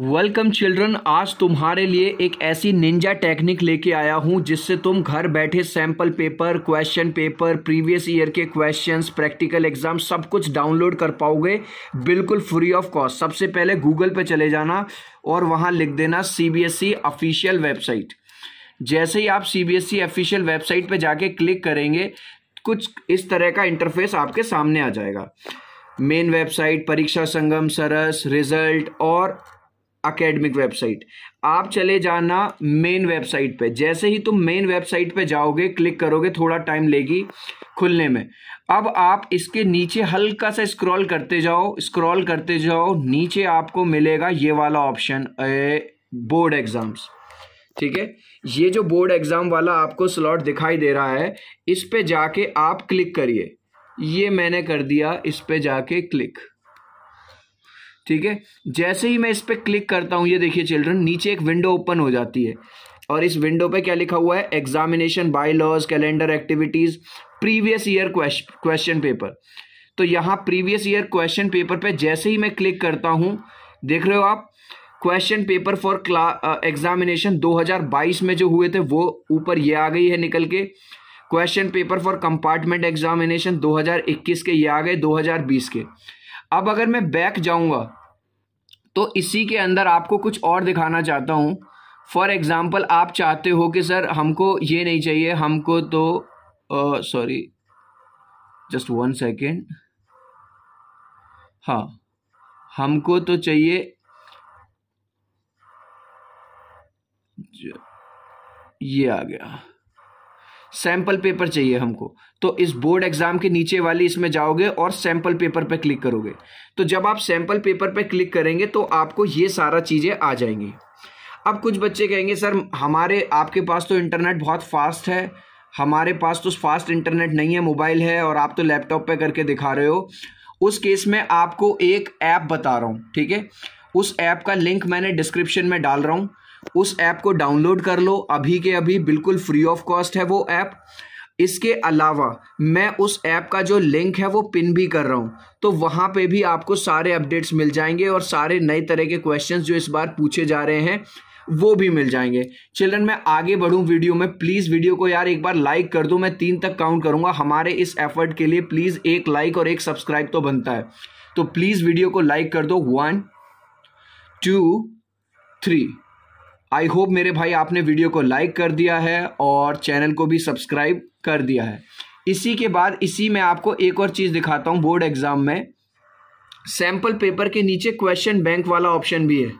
welcome children आज तुम्हारे लिए एक ऐसी निंजा टेक्निक लेके आया हूँ जिससे तुम घर बैठे sample paper question paper previous year के क्वेश्चंस प्रैक्टिकल एग्जाम सब कुछ डाउनलोड कर पाओगे बिल्कुल फ्री ऑफ कॉस्ट सबसे पहले गूगल पे चले जाना और वहाँ लिख देना C B S E official website जैसे ही आप C B S E official website पर जाके क्लिक करेंगे कुछ इस तरह का इंटरफेस आपके सामने आ जाएगा main website Pariksha Sangam Saras result और अकेडमिक वेबसाइट आप चले जाना मेन वेबसाइट पे जैसे ही तुम मेन वेबसाइट पे जाओगे क्लिक करोगे थोड़ा टाइम लेगी खुलने में अब आप इसके नीचे हल्का सा स्क्रॉल करते जाओ स्क्रॉल करते जाओ नीचे आपको मिलेगा ये वाला ऑप्शन बोर्ड एग्जाम्स ठीक है ये जो बोर्ड एग्जाम वाला आपको स्लॉट दिखाई दे रहा है इस पे जाके आप क्लिक करिए ये मैंने कर दिया इस पे जाके क्लिक ठीक है जैसे ही मैं इस पर क्लिक करता हूँ ये देखिए चिल्ड्रन नीचे एक विंडो ओपन हो जाती है और इस विंडो पे क्या लिखा हुआ है examination bylaws calendar activities previous year question paper तो यहाँ प्रीवियस ईयर क्वेश्चन पेपर पे जैसे ही मैं क्लिक करता हूँ देख रहे हो आप question paper for class examination 2022 में जो हुए थे वो ऊपर ये आ गई है निकल के question paper for compartment examination 2021 के ये आ गए 2020 के अब अगर मैं बैक जाऊंगा तो इसी के अंदर आपको कुछ और दिखाना चाहता हूँ फॉर एग्ज़ाम्पल आप चाहते हो कि सर हमको ये नहीं चाहिए हमको तो सॉरी जस्ट वन सेकेंड हाँ हमको तो चाहिए ये आ गया सैम्पल पेपर चाहिए हमको तो इस बोर्ड एग्जाम के नीचे वाली इसमें जाओगे और सैम्पल पेपर पे क्लिक करोगे तो जब आप सैंपल पेपर पे क्लिक करेंगे तो आपको ये सारा चीज़ें आ जाएंगी अब कुछ बच्चे कहेंगे सर हमारे आपके पास तो इंटरनेट बहुत फास्ट है हमारे पास तो फास्ट इंटरनेट नहीं है मोबाइल है और आप तो लैपटॉप पर करके दिखा रहे हो उस केस में आपको एक ऐप बता रहा हूँ ठीक है उस ऐप का लिंक मैंने डिस्क्रिप्शन में डाल रहा हूँ उस ऐप को डाउनलोड कर लो अभी के अभी बिल्कुल फ्री ऑफ कॉस्ट है वो ऐप इसके अलावा मैं उस ऐप का जो लिंक है वो पिन भी कर रहा हूँ तो वहाँ पे भी आपको सारे अपडेट्स मिल जाएंगे और सारे नए तरह के क्वेश्चंस जो इस बार पूछे जा रहे हैं वो भी मिल जाएंगे चिल्ड्रन मैं आगे बढ़ूँ वीडियो में प्लीज़ वीडियो को यार एक बार लाइक कर दो मैं तीन तक काउंट करूँगा हमारे इस एफर्ट के लिए प्लीज़ एक लाइक और एक सब्सक्राइब तो बनता है तो प्लीज़ वीडियो को लाइक कर दो one two three I hope मेरे भाई आपने वीडियो को लाइक कर दिया है और चैनल को भी सब्सक्राइब कर दिया है इसी के बाद इसी में आपको एक और चीज़ दिखाता हूँ बोर्ड एग्ज़ाम में सैम्पल पेपर के नीचे क्वेश्चन बैंक वाला ऑप्शन भी है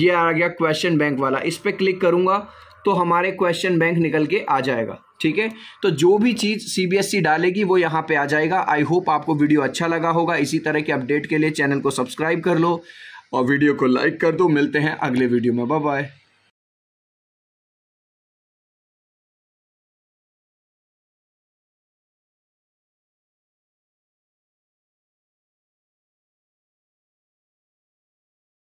ये आ गया क्वेश्चन बैंक वाला इस पर क्लिक करूँगा तो हमारे क्वेश्चन बैंक निकल के आ जाएगा ठीक है तो जो भी चीज़ सीबीएसई e डालेगी वो यहाँ पे आ जाएगा आई होप आपको वीडियो अच्छा लगा होगा इसी तरह के अपडेट के लिए चैनल को सब्सक्राइब कर लो और वीडियो को लाइक कर दो मिलते हैं अगले वीडियो में बाय बाय